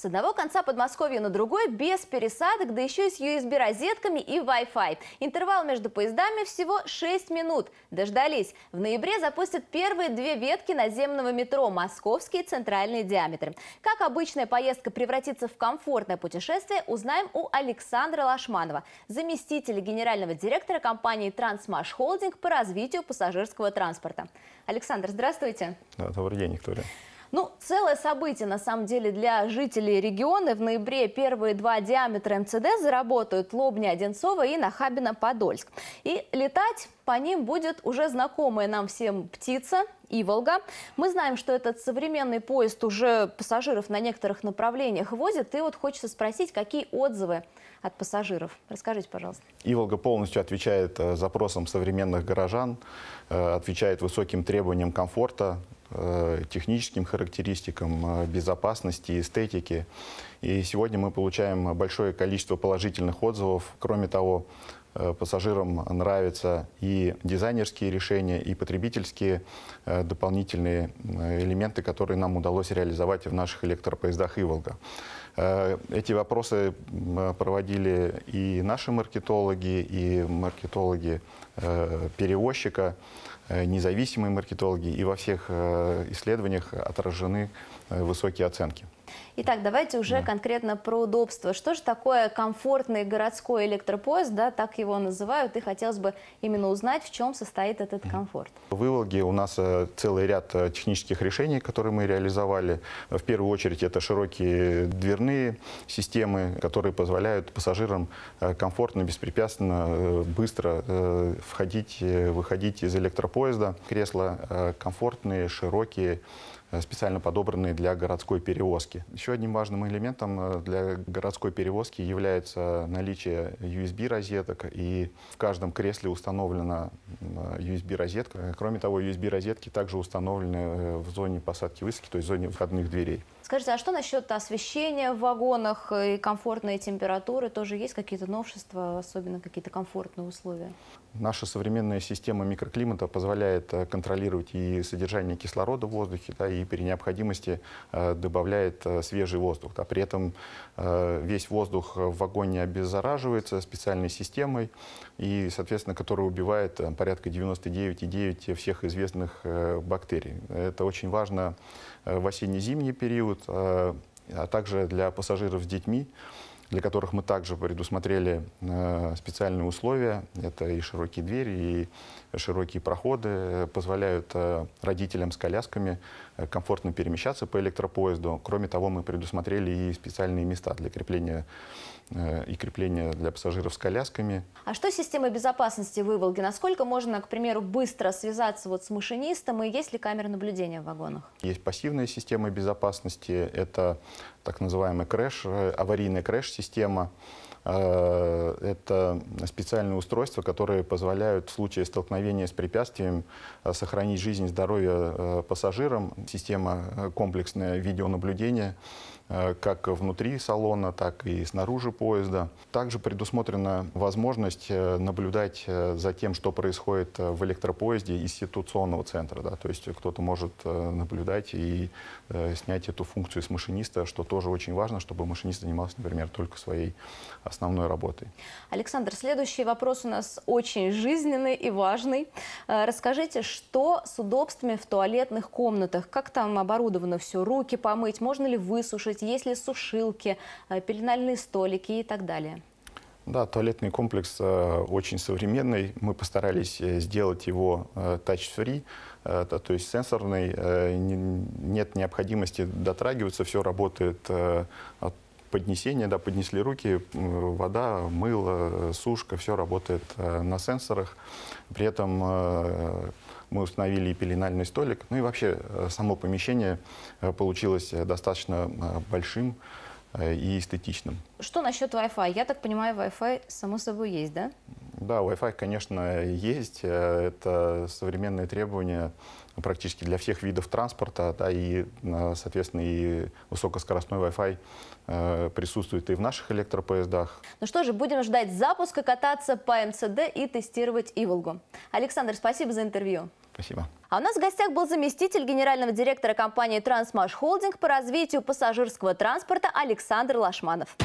С одного конца Подмосковья на другой без пересадок, да еще и с USB-розетками и Wi-Fi. Интервал между поездами всего 6 минут. Дождались. В ноябре запустят первые две ветки наземного метро Московский и Центральный диаметры». Как обычная поездка превратится в комфортное путешествие, узнаем у Александра Лашманова, заместителя генерального директора компании «Трансмаш Холдинг» по развитию пассажирского транспорта. Александр, здравствуйте. Да, добрый день, Виктория. Ну, целое событие, на самом деле, для жителей региона. В ноябре первые два диаметра МЦД заработают Лобня, Одинцова и Нахабино-Подольск. И летать по ним будет уже знакомая нам всем птица «Иволга». Мы знаем, что этот современный поезд уже пассажиров на некоторых направлениях возит. И вот хочется спросить, какие отзывы от пассажиров? Расскажите, пожалуйста. «Иволга» полностью отвечает э, запросам современных горожан, э, отвечает высоким требованиям комфорта, Э, техническим характеристикам, э, безопасности, эстетике. И сегодня мы получаем большое количество положительных отзывов. Кроме того, Э, пассажирам нравятся и дизайнерские решения, и потребительские э, дополнительные э, элементы, которые нам удалось реализовать в наших электропоездах «Иволга». Эти вопросы проводили и наши маркетологи, и маркетологи перевозчика, независимые маркетологи, и во всех исследованиях отражены высокие оценки. Итак, давайте уже да. конкретно про удобство. Что же такое комфортный городской электропоезд, да, так его называют, и хотелось бы именно узнать, в чем состоит этот комфорт. В Выволге у нас э, целый ряд э, технических решений, которые мы реализовали. В первую очередь это широкие дверные системы, которые позволяют пассажирам э, комфортно, беспрепятственно, быстро входить, выходить из электропоезда. Кресла комфортные, широкие, специально подобранные для городской перевозки. Еще одним важным элементом э, для городской перевозки является наличие USB-розеток, и в каждом кресле установлена USB-розетка. Э, кроме того, USB-розетки также установлены э, в зоне посадки высадки, то есть в зоне входных дверей. Скажите, а что насчет освещения в вагонах и комфортной температуры? Тоже есть какие-то новшества, особенно какие-то комфортные условия? Наша современная система микроклимата позволяет контролировать и содержание кислорода в воздухе, да, и при необходимости добавляет Э, свежий воздух. Да. При этом э, весь воздух в вагоне обеззараживается специальной системой, и, соответственно, которая убивает э, порядка 99,9 всех известных бактерий. Это очень важно в осенне-зимний период, а также для пассажиров с детьми для которых мы также предусмотрели специальные условия. Это и широкие двери, и широкие проходы позволяют родителям с колясками Э, комфортно перемещаться по электропоезду. Кроме того, мы предусмотрели и специальные места для крепления э, и крепления для пассажиров с колясками. А что система безопасности Выволги? Насколько можно, к примеру, быстро связаться вот с машинистом и есть ли камеры наблюдения в вагонах? Есть пассивная система безопасности, это так называемая крэш, э, аварийная крэш-система. Э, это специальные устройства, которые позволяют в случае столкновения с препятствием э, сохранить жизнь и здоровье э, пассажирам. Система комплексное видеонаблюдение Э, как внутри салона, так и снаружи поезда. Также предусмотрена возможность э, наблюдать э, за тем, что происходит в электропоезде из ситуационного центра. Да? То есть кто-то может наблюдать и снять эту функцию с машиниста, что тоже очень важно, чтобы машинист занимался, например, только своей основной работой. Александр, следующий вопрос у нас очень жизненный и важный. Расскажите, что с удобствами в туалетных комнатах? Как там оборудовано все? Руки помыть? Можно ли высушить? есть есть ли сушилки, э, пеленальные столики и так далее? Да, туалетный комплекс э, очень современный. Мы постарались э, сделать его э, touch-free, э, то есть сенсорный. Э, не, нет необходимости дотрагиваться, все работает от поднесения, да, поднесли руки, вода, мыло, сушка, все работает на сенсорах. При этом мы установили и пеленальный столик. Ну и вообще э, само помещение э, получилось э, достаточно большим и эстетичным. Что насчет Wi-Fi? Я так понимаю, Wi-Fi само собой есть, да? Да, Wi-Fi, конечно, есть. Это современные требования практически для всех видов транспорта, да, и, соответственно, и высокоскоростной Wi-Fi присутствует и в наших электропоездах. Ну что же, будем ждать запуска, кататься по МЦД и тестировать Иволгу. Александр, спасибо за интервью. Спасибо. А у нас в гостях был заместитель генерального директора компании «Трансмаш Холдинг» по развитию пассажирского транспорта Александр Лашманов.